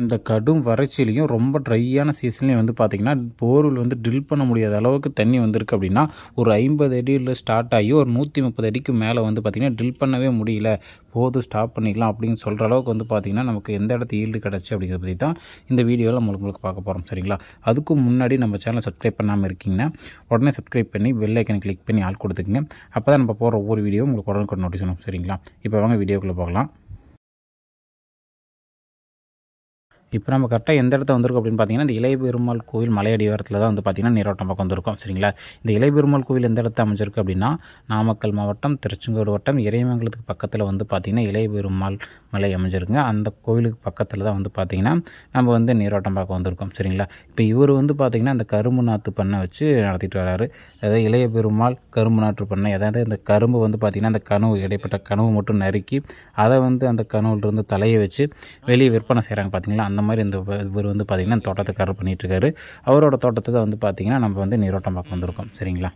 இந்த கடும் வறட்சியிலையும் ரொம்ப ட்ரையான சீசன்லேயும் வந்து பார்த்திங்கன்னா போர்வெல் வந்து ட்ரில் பண்ண முடியாத அளவுக்கு தண்ணி வந்திருக்கு அப்படின்னா ஒரு ஐம்பது அடியில் ஸ்டார்ட் ஆகி ஒரு நூற்றி முப்பது அடிக்கு மேலே வந்து பார்த்திங்கன்னா ட்ரில் பண்ணவே முடியல போதும் ஸ்டாப் பண்ணிக்கலாம் அப்படின்னு சொல்கிற அளவுக்கு வந்து பார்த்திங்கன்னா நமக்கு எந்த இடத்து ஈல்டு கிடச்சி அப்படிங்கிறத பற்றி தான் இந்த வீடியோவில் நம்ம உங்களுக்கு பார்க்க போகிறோம் சரிங்களா அதுக்கும் முன்னாடி நம்ம சேனலை சப்ஸ்கிரைப் பண்ணாமல் இருக்கீங்கன்னா உடனே சப்ஸ்கிரைப் பண்ணி பெல் கிளிக் பண்ணி ஆள் கொடுத்துக்குங்க அப்போ தான் நம்ம போகிற ஒவ்வொரு வீடியோ உங்களுக்கு உடனுக்கு நோட்டீஸ் பண்ணுவோம் சரிங்களா இப்போ வாங்க வீடியோக்குள்ளே போகலாம் இப்போ நம்ம கரெக்டாக எந்த இடத்துல வந்திருக்கோம் அப்படின்னு பார்த்தீங்கன்னா இந்த இலை பெருமாள் கோவில் மலையடிவாரத்தில் தான் வந்து பார்த்திங்கன்னா நீரோட்டம் பக்கம் வந்திருக்கோம் சரிங்களா இந்த இலை பெருமாள் கோவில் எந்த இடத்த அமைஞ்சிருக்கு அப்படின்னா நாமக்கல் மாவட்டம் திருச்செங்கோடு வட்டம் இறைமங்கலத்துக்கு பக்கத்தில் வந்து பார்த்திங்கன்னா இலை பெருமாள் மலை அமைஞ்சிருக்குங்க அந்த கோவிலுக்கு பக்கத்தில் தான் வந்து பார்த்திங்கன்னா நம்ம வந்து நீரோட்டம் பக்கம் வந்திருக்கோம் சரிங்களா இப்போ இவர் வந்து பார்த்திங்கன்னா அந்த கரும்பு நாற்று பண்ணை வச்சு நடத்திட்டு வராரு அதாவது இளைய பெருமாள் கரும்பு நாற்று பண்ணை அதாவது இந்த கரும்பு வந்து பார்த்திங்கன்னா அந்த கனவு இடைப்பட்ட கனவு மட்டும் நறுக்கி அதை வந்து அந்த கனவுலேருந்து தலையை வச்சு வெளியே விற்பனை செய்கிறாங்க பார்த்திங்களா அந்த அந்த மாதிரி இந்த இவர் வந்து பார்த்திங்கன்னா தோட்டத்தை கரெக்ட் பண்ணிகிட்ருக்காரு அவரோட தோட்டத்தை வந்து பார்த்திங்கன்னா நம்ம வந்து நீரோட்டம் பார்க்க வந்திருக்கோம் சரிங்களா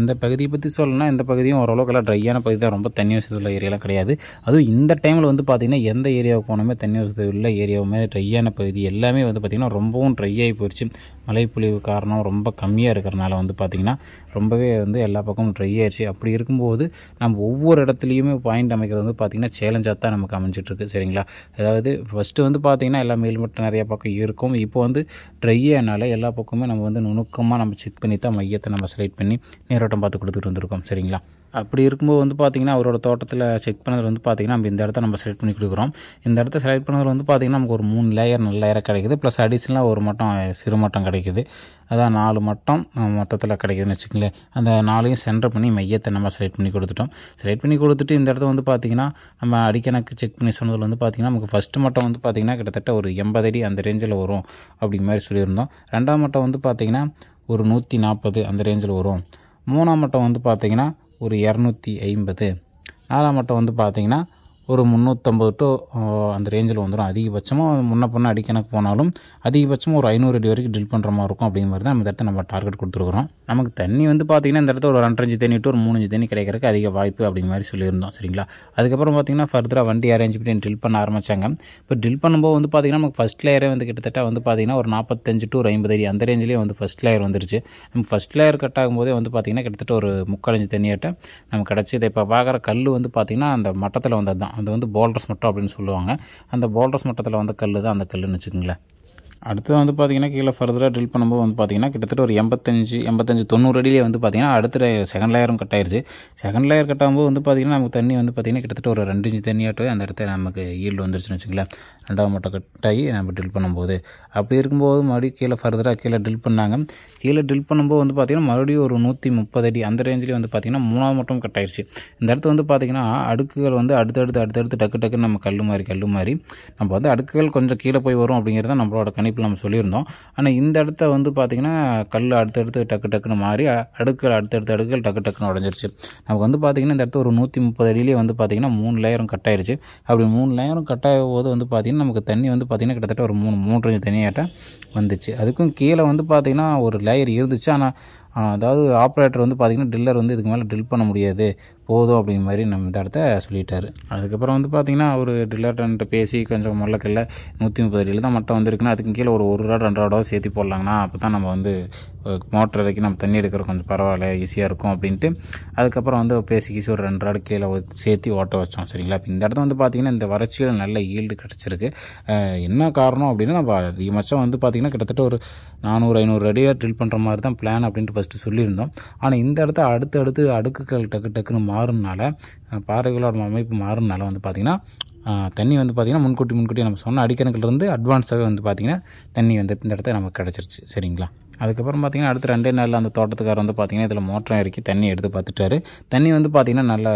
இந்த பகுதியை பற்றி சொல்லணும்னா இந்த பகுதியும் ஓரளவுக்குலாம் ட்ரையான பகுதி தான் ரொம்ப தண்ணி வசதி உள்ள ஏரியாலாம் கிடையாது அதுவும் இந்த டைமில் வந்து பார்த்திங்கன்னா எந்த ஏரியாவுக்கு போனோமே தண்ணி வசதி உள்ள ஏரியாவுமே ட்ரையான பகுதி எல்லாமே வந்து பார்த்திங்கன்னா ரொம்பவும் ட்ரை ஆகி போயிடுச்சு மழை பொழிவு காரணம் ரொம்ப கம்மியாக இருக்கிறனால வந்து பார்த்திங்கன்னா ரொம்பவே வந்து எல்லா பக்கமும் ட்ரை ஆயிடுச்சு அப்படி இருக்கும்போது நம்ம ஒவ்வொரு இடத்துலையுமே பாயிண்ட் அமைக்கிறது வந்து பார்த்திங்கன்னா சேலஞ்சாக தான் நமக்கு அமைஞ்சிட்ருக்கு சரிங்களா அதாவது ஃபஸ்ட்டு வந்து பார்த்திங்கன்னா எல்லா மேல்மட்டம் நிறையா பக்கம் இருக்கும் இப்போ வந்து ட்ரை ஆனால் எல்லா பக்கமே நம்ம வந்து நுணுக்கமாக நம்ம செக் பண்ணி தான் மையத்தை நம்ம செலக்ட் பண்ணி நீரோட்டம் பார்த்து கொடுத்துட்டு வந்திருக்கோம் சரிங்களா அப்படி இருக்கும்போது வந்து பார்த்திங்கன்னா அவரோட தோட்டத்தில் செக் பண்ணதில் வந்து பார்த்திங்கன்னா நம்ம இந்த இடத்த நம்ம செலக்ட் பண்ணி கொடுக்குறோம் இந்த இடத்த செலக்ட் பண்ணதில் வந்து பார்த்திங்கன்னா நமக்கு ஒரு மூணு லேயர் நல்ல லேயராக கிடைக்குது ப்ளஸ் அடிஷ்னலாக ஒரு மட்டம் சிறு மட்டம் கிடைக்குது அதான் நாலு மட்டம் மொத்தத்தில் கிடைக்குதுன்னு வச்சுக்கங்களேன் அந்த நாலையும் சென்டர் பண்ணி மையத்தை நம்ம செலக்ட் பண்ணி கொடுத்துட்டோம் செலக்ட் பண்ணி கொடுத்துட்டு இந்த இடத்த வந்து பார்த்திங்கன்னா நம்ம அடிக்கணக்கு செக் பண்ணி சொன்னதில் வந்து பார்த்திங்கன்னா நமக்கு ஃபஸ்ட்டு மட்டம் வந்து பார்த்திங்கன்னா கிட்டத்தட்ட ஒரு எண்பது அடி அந்த ரேஞ்சில் வரும் அப்படிங்கிற மாதிரி சொல்லியிருந்தோம் ரெண்டாம் மட்டம் வந்து பார்த்திங்கன்னா ஒரு நூற்றி நாற்பது அந்த ரேஞ்சில் வரும் மூணாம் மட்டம் வந்து பார்த்திங்கன்னா ஒரு இரநூத்தி ஐம்பது நாலாம் மட்டம் வந்து பார்த்திங்கன்னா ஒரு முந்நூற்றம்பது டு அந்த ரேஞ்சில் வந்துடும் அதிகபட்சமாக முன்ன பொண்ணு அடிக்கணக்கு போனாலும் அதிகபட்சமாக ஒரு ஐநூறு அடி வரைக்கும் ட்ரில் பண்ணுற மாதிரி இருக்கும் அப்படிங்கிற மாதிரி தான் அந்த இடத்த நம்ம டார்கெட் கொடுத்துருக்குறோம் நமக்கு தண்ணி வந்து பார்த்திங்கன்னா இந்த இடத்துல ஒரு ரெண்டரஞ்சு தண்ணி டு ஒரு மூணு தண்ணி கிடைக்கிறதுக்கு அதிக வாய்ப்பு அப்படிங்கிற மாதிரி சொல்லியிருந்தோம் சரிங்களா அதுக்கப்புறம் பார்த்திங்கன்னா ஃபர்தராக வண்டி அரேஞ்ச் பண்ணி ட்ரில் பண்ண ஆரம்பித்தாங்க இப்போ ட்ரில் பண்ணும்போது வந்து பார்த்திங்கன்னா நமக்கு ஃபஸ்ட் லேயர் வந்து கிட்டத்தட்ட வந்து பார்த்திங்கன்னா ஒரு நாற்பத்தஞ்சு டு ஒரு ஐம்பது அடி அந்த ரேஞ்சிலேயே வந்து ஃபஸ்ட் லேயர் வந்துருச்சு நம்ம ஃபஸ்ட் லேயர் கட் ஆகும்போதே வந்து பார்த்திங்கன்னா கிட்டத்தட்ட ஒரு முக்காலஞ்சு தண்ணியாட்ட நமக்கு கிடச்சிது இப்போ பார்க்குற கல் வந்து பார்த்திங்கன்னா அந்த மட்டத்தில் வந்தது தான் அது வந்து போல்டர்ஸ் மட்டும் அப்படின்னு சொல்லுவாங்க அந்த போல்டர்ஸ் மட்டத்தில் வந்த கல் தான் அந்த கல்லுன்னு வச்சுக்கோங்களேன் அடுத்தது வந்து பார்த்திங்கன்னா கீழே ஃபர்தராக ட்ரில் பண்ணும்போது வந்து பார்த்திங்கன்னா கிட்டத்தட்ட ஒரு எண்பத்தஞ்சு எண்பத்தஞ்சு தொண்ணூறு அடியிலே வந்து பார்த்திங்கன்னா அடுத்த செகண்ட் லேயரும் கட் செகண்ட் லேயர் கட்டாகும்போது வந்து பார்த்திங்கன்னா நமக்கு தண்ணி வந்து பார்த்திங்கன்னா கிட்டத்தட்ட ஒரு ரெண்டு இன்ச்சு தண்ணியாட்டோ அந்த இடத்துல நமக்கு ஈல்டு வந்துருச்சுன்னு வச்சுங்களேன் ரெண்டாவது மட்டம் கட் ஆகி நம்ம ட்ரில் பண்ணும்போது அப்படி இருக்கும்போது மறுபடியும் கீழே ஃபர்தராக கீழே ட்ரில் பண்ணாங்க கீழே ட்ரில் பண்ணும்போது வந்து பார்த்திங்கன்னா மறுபடியும் ஒரு நூற்றி முப்பது அடி அந்த ரேஞ்சிலே வந்து பார்த்திங்கன்னா மூணாவது மட்டும் கட் ஆயிடுச்சு இந்த இடத்து வந்து பார்த்திங்கன்னா அடுக்குகள் வந்து அடுத்தடுத்து அடுத்தடுத்து டக்கு டக்குன்னு நம்ம கல் மாதிரி கல் மாதிரி நம்ம வந்து அடுக்குகள் கொஞ்சம் கீழே போய் வரும் அப்படிங்கிறத நம்மளோட கணிப்பில் நம்ம சொல்லியிருந்தோம் ஆனால் இந்த இடத்த வந்து பார்த்திங்கன்னா கல் அடுத்தடுத்து டக்கு டக்குன்னு மாறி அடுக்குகள் அடுத்தடுத்து அடுக்குகள் டக்கு டக்குன்னு உடஞ்சிருச்சு நமக்கு வந்து பார்த்திங்கன்னா இந்த இடத்துல ஒரு நூற்றி முப்பது அடியிலே வந்து பார்த்திங்கன்னா மூணு லேயரும் கட்டாயிருச்சு அப்படி மூணு லேயரும் கட்டாயும் போது வந்து பார்த்திங்கன்னா பார்த்திங்கன்னா நமக்கு தண்ணி வந்து பார்த்திங்கன்னா கிட்டத்தட்ட ஒரு மூணு மூன்று தண்ணியாட்டம் வந்துச்சு அதுக்கும் கீழே வந்து பார்த்திங்கன்னா ஒரு லேயர் இருந்துச்சு ஆனால் அதாவது ஆப்ரேட்டர் வந்து பார்த்திங்கன்னா ட்ரில்லர் வந்து இதுக்கு மேலே ட்ரில் பண்ண முடியாது போதும் அப்படிங்கிற மாதிரி நம்ம இந்த இடத்த சொல்லிட்டாரு அதுக்கப்புறம் வந்து பார்த்திங்கன்னா அவர் ட்ரில்லர்கிட்ட பேசி கொஞ்சம் முள்ளக்கில் நூற்றி முப்பது அடியில் தான் மட்டும் வந்துருக்குன்னா அதுக்கு கீழே ஒரு ஒரு ரூபா ரெண்டு ராடாவது சேர்த்து போடலாங்கண்ணா அப்போ தான் நம்ம வந்து மோட்டர் இறக்கி நம்ம தண்ணி எடுக்கிற கொஞ்சம் பரவாயில்ல ஈஸியாக இருக்கும் அப்படின்ட்டு அதுக்கப்புறம் வந்து பேசி கீசி ஒரு ரெண்டு ரூபா கீழே சேர்த்து ஓட்ட வச்சோம் சரிங்களா இப்போ இந்த இடத்த வந்து பார்த்திங்கன்னா இந்த வறட்சியில் நல்ல ஈல்டு கிடச்சிருக்கு என்ன காரணம் அப்படின்னா நம்ம அதிகபட்சம் வந்து பார்த்திங்கன்னா கிட்டத்தட்ட ஒரு நானூறு ஐநூறு அடியாக ட்ரில் பண்ணுற மாதிரி தான் பிளான் அப்படின்ட்டு ஃபஸ்ட்டு சொல்லியிருந்தோம் ஆனால் இந்த இடத்த அடுத்து அடுத்து அடுக்குகள் டக்கு டக்குன்னு மாறுனால பாறைகளோட அமைப்பு மாறுனால வந்து பார்த்திங்கன்னா தண்ணி வந்து பார்த்திங்கன்னா முன்கூட்டி முன்கூட்டி நம்ம சொன்ன அடிக்கணக்கிலிருந்து அட்வான்ஸாகவே வந்து பார்த்திங்கன்னா தண்ணி வந்து இந்த இடத்த நமக்கு கிடச்சிருச்சு சரிங்களா அதுக்கப்புறம் பார்த்திங்கன்னா அடுத்த ரெண்டே நாளில் அந்த தோட்டத்துக்கார வந்து பார்த்திங்கன்னா இதில் மோட்டரம் இறக்கி தண்ணி எடுத்து பார்த்துட்டாரு தண்ணி வந்து பார்த்திங்கன்னா நல்லா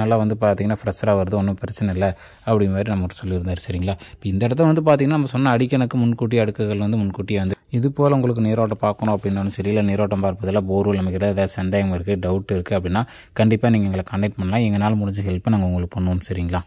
நல்லா வந்து பார்த்திங்கன்னா ஃப்ரெஷ்ஷாக வருது ஒன்றும் பிரச்சனை இல்லை அப்படி மாதிரி நம்ம சொல்லியிருந்தார் சரிங்களா இப்போ இந்த இடத்த வந்து பார்த்திங்கன்னா நம்ம சொன்ன அடிக்கணக்கு முன்கூட்டி அடுக்குகள் வந்து முன்கூட்டியே வந்து இது போல் உங்களுக்கு நீரோட்டம் பார்க்கணும் அப்படின்னு சரி இல்லை நீரோட்டம் பார்ப்பதில் போர்வெல் நம்மக்கிட்ட ஏதாவது சந்தேகம் இருக்குது டவுட் இருக்குது அப்படின்னா கண்டிப்பாக நீங்கள் எங்களை கான்டாக்ட் பண்ணலாம் எங்களால் முடிஞ்ச ஹெல்ப்பை நாங்கள் உங்களுக்கு பண்ணுவோம் சரிங்களா